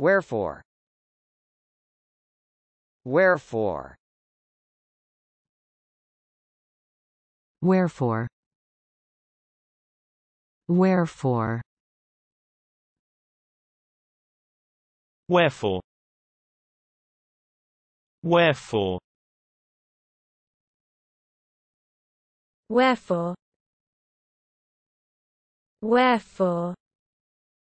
Wherefore Wherefore Wherefore Wherefore Wherefore Wherefore Wherefore Wherefore